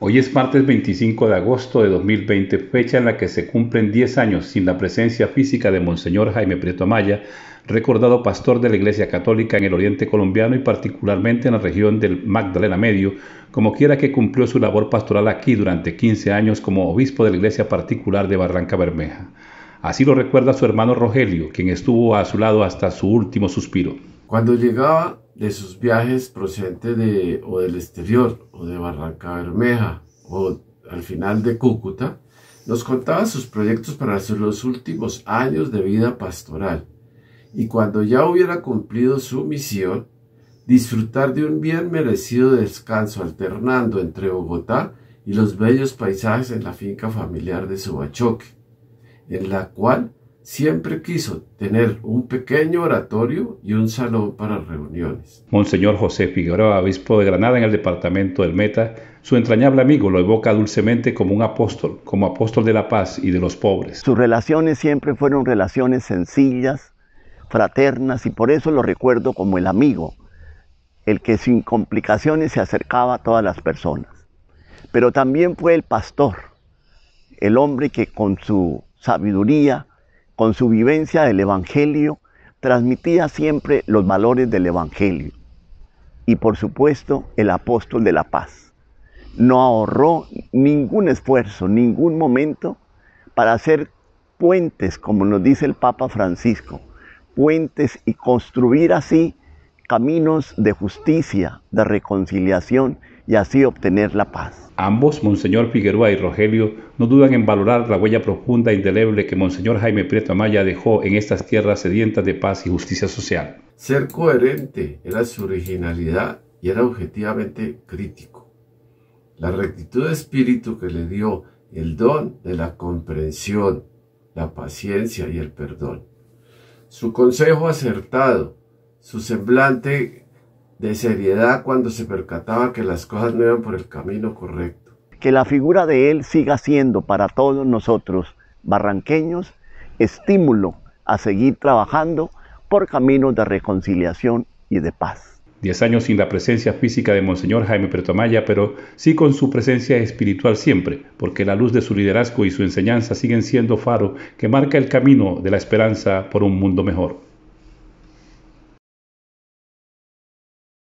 Hoy es martes 25 de agosto de 2020, fecha en la que se cumplen 10 años sin la presencia física de Monseñor Jaime Prieto Amaya, recordado pastor de la Iglesia Católica en el Oriente Colombiano y particularmente en la región del Magdalena Medio, como quiera que cumplió su labor pastoral aquí durante 15 años como obispo de la Iglesia Particular de Barranca Bermeja. Así lo recuerda su hermano Rogelio, quien estuvo a su lado hasta su último suspiro. Cuando llegaba de sus viajes procedentes de, o del exterior, o de Barranca Bermeja, o al final de Cúcuta, nos contaba sus proyectos para hacer los últimos años de vida pastoral, y cuando ya hubiera cumplido su misión, disfrutar de un bien merecido descanso alternando entre Bogotá y los bellos paisajes en la finca familiar de Subachoque, en la cual siempre quiso tener un pequeño oratorio y un salón para reuniones. Monseñor José Figueroa, obispo de Granada en el departamento del Meta, su entrañable amigo lo evoca dulcemente como un apóstol, como apóstol de la paz y de los pobres. Sus relaciones siempre fueron relaciones sencillas, fraternas, y por eso lo recuerdo como el amigo, el que sin complicaciones se acercaba a todas las personas. Pero también fue el pastor, el hombre que con su sabiduría con su vivencia del Evangelio, transmitía siempre los valores del Evangelio. Y por supuesto, el apóstol de la paz. No ahorró ningún esfuerzo, ningún momento para hacer puentes, como nos dice el Papa Francisco, puentes y construir así caminos de justicia, de reconciliación y así obtener la paz. Ambos, Monseñor Figueroa y Rogelio, no dudan en valorar la huella profunda e indeleble que Monseñor Jaime Prieto Amaya dejó en estas tierras sedientas de paz y justicia social. Ser coherente era su originalidad y era objetivamente crítico. La rectitud de espíritu que le dio el don de la comprensión, la paciencia y el perdón. Su consejo acertado, su semblante de seriedad cuando se percataba que las cosas no iban por el camino correcto. Que la figura de él siga siendo para todos nosotros, barranqueños, estímulo a seguir trabajando por caminos de reconciliación y de paz. Diez años sin la presencia física de Monseñor Jaime pertomaya pero sí con su presencia espiritual siempre, porque la luz de su liderazgo y su enseñanza siguen siendo faro que marca el camino de la esperanza por un mundo mejor.